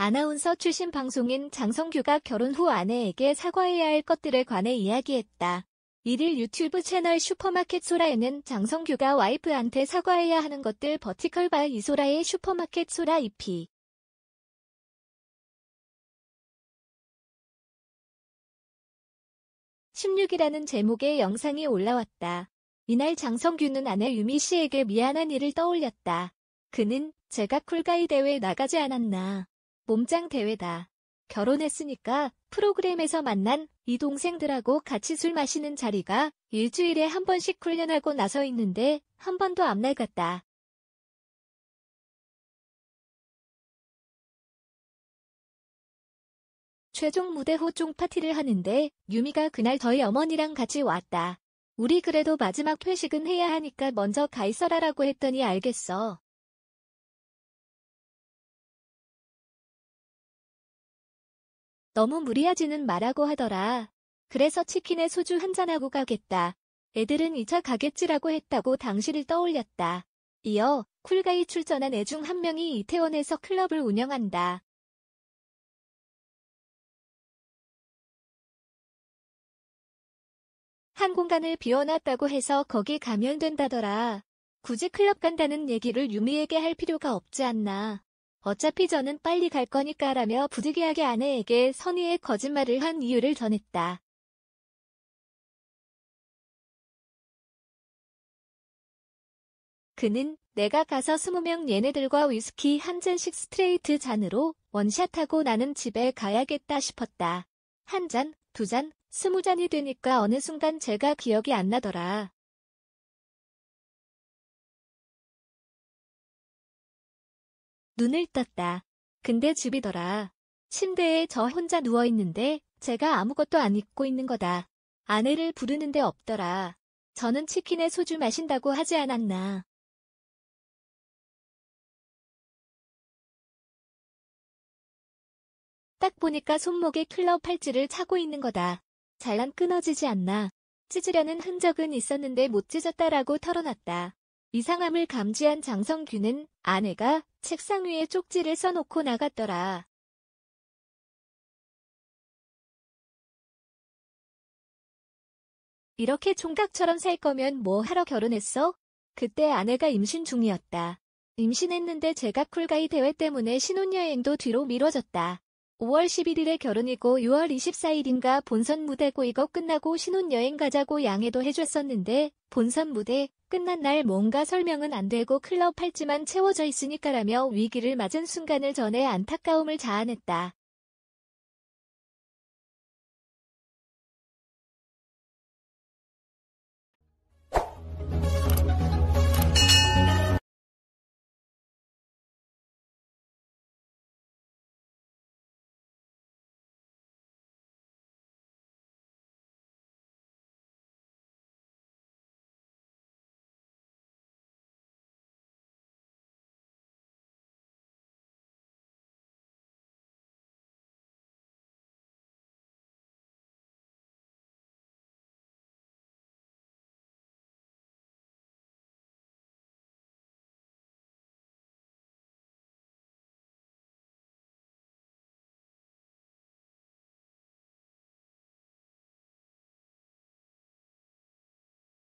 아나운서 출신 방송인 장성규가 결혼 후 아내에게 사과해야 할 것들에 관해 이야기했다. 1일 유튜브 채널 슈퍼마켓 소라에는 장성규가 와이프한테 사과해야 하는 것들 버티컬 바 이소라의 슈퍼마켓 소라 EP (16이라는) 제목의 영상이 올라왔다. 이날 장성규는 아내 유미 씨에게 미안한 일을 떠올렸다. 그는 제가 쿨가이 대회에 나가지 않았나. 몸짱 대회다. 결혼했으니까 프로그램에서 만난 이 동생들하고 같이 술 마시는 자리가 일주일에 한 번씩 훈련하고 나서 있는데 한 번도 안 나갔다. 최종 무대 호종 파티를 하는데 유미가 그날 저희 어머니랑 같이 왔다. 우리 그래도 마지막 회식은 해야 하니까 먼저 가 있어라라고 했더니 알겠어. 너무 무리하지는 말라고 하더라. 그래서 치킨에 소주 한잔하고 가겠다. 애들은 2차 가겠지라고 했다고 당시를 떠올렸다. 이어 쿨가이 출전한 애 중 한 명이 이태원에서 클럽을 운영한다. 한 공간을 비워놨다고 해서 거기 가면 된다더라. 굳이 클럽 간다는 얘기를 유미에게 할 필요가 없지 않나. 어차피 저는 빨리 갈 거니까라며 부득이하게 아내에게 선의의 거짓말을 한 이유를 전했다. 그는 내가 가서 20명 얘네들과 위스키 한 잔씩 스트레이트 잔으로 원샷하고 나는 집에 가야겠다 싶었다. 한 잔, 두 잔, 스무 잔이 되니까 어느 순간 제가 기억이 안 나더라. 눈을 떴다. 근데 집이더라. 침대에 저 혼자 누워있는데 제가 아무것도 안 입고 있는 거다. 아내를 부르는데 없더라. 저는 치킨에 소주 마신다고 하지 않았나. 딱 보니까 손목에 클럽 팔찌를 차고 있는 거다. 잘난 끊어지지 않나. 찢으려는 흔적은 있었는데 못 찢었다라고 털어놨다. 이상함을 감지한 장성규는 아내가 책상 위에 쪽지를 써놓고 나갔더라. 이렇게 총각처럼 살 거면 뭐 하러 결혼했어? 그때 아내가 임신 중이었다. 임신했는데 제가 쿨가이 대회 때문에 신혼여행도 뒤로 미뤄졌다. 5월 11일에 결혼이고 6월 24일인가 본선 무대고 이거 끝나고 신혼여행 가자고 양해도 해줬었는데 본선 무대 끝난 날 뭔가 설명은 안 되고 클럽 팔찌만 채워져 있으니까라며 위기를 맞은 순간을 전해 안타까움을 자아냈다.